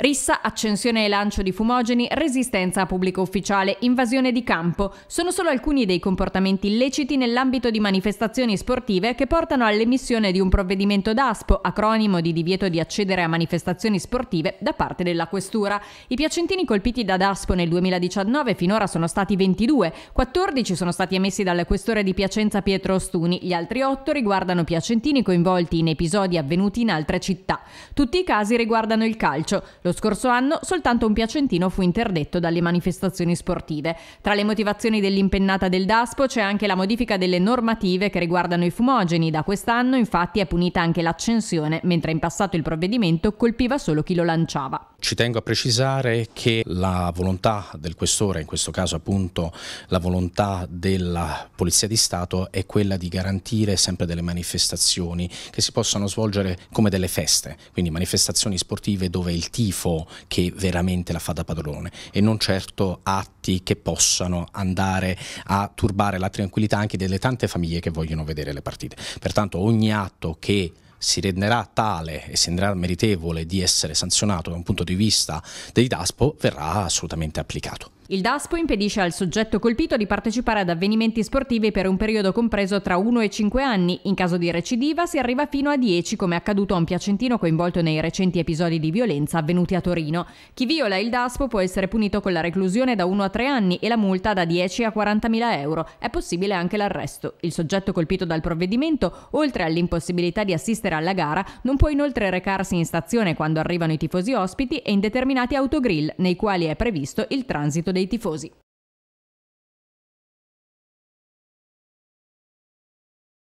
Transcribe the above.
Rissa, accensione e lancio di fumogeni, resistenza a pubblico ufficiale, invasione di campo sono solo alcuni dei comportamenti illeciti nell'ambito di manifestazioni sportive che portano all'emissione di un provvedimento d'ASPO, acronimo di divieto di accedere a manifestazioni sportive, da parte della Questura. I piacentini colpiti da DASPO nel 2019 finora sono stati 22, 14 sono stati emessi dal Questore di Piacenza Pietro Ostuni, gli altri 8 riguardano piacentini coinvolti in episodi avvenuti in altre città. Tutti i casi riguardano il calcio. Lo lo scorso anno soltanto un piacentino fu interdetto dalle manifestazioni sportive. Tra le motivazioni dell'impennata del DASPO c'è anche la modifica delle normative che riguardano i fumogeni. Da quest'anno infatti è punita anche l'accensione, mentre in passato il provvedimento colpiva solo chi lo lanciava. Ci tengo a precisare che la volontà del questore, in questo caso appunto la volontà della Polizia di Stato, è quella di garantire sempre delle manifestazioni che si possano svolgere come delle feste, quindi manifestazioni sportive dove il tifo schifo che veramente la fa da padrone e non certo atti che possano andare a turbare la tranquillità anche delle tante famiglie che vogliono vedere le partite. Pertanto ogni atto che si renderà tale e si renderà meritevole di essere sanzionato da un punto di vista dei DASPO verrà assolutamente applicato. Il DASPO impedisce al soggetto colpito di partecipare ad avvenimenti sportivi per un periodo compreso tra 1 e 5 anni. In caso di recidiva si arriva fino a 10, come è accaduto a un piacentino coinvolto nei recenti episodi di violenza avvenuti a Torino. Chi viola il DASPO può essere punito con la reclusione da 1 a 3 anni e la multa da 10 a 40.000 euro. È possibile anche l'arresto. Il soggetto colpito dal provvedimento, oltre all'impossibilità di assistere alla gara, non può inoltre recarsi in stazione quando arrivano i tifosi ospiti e in determinati autogrill, nei quali è previsto il transito dei dei tifosi.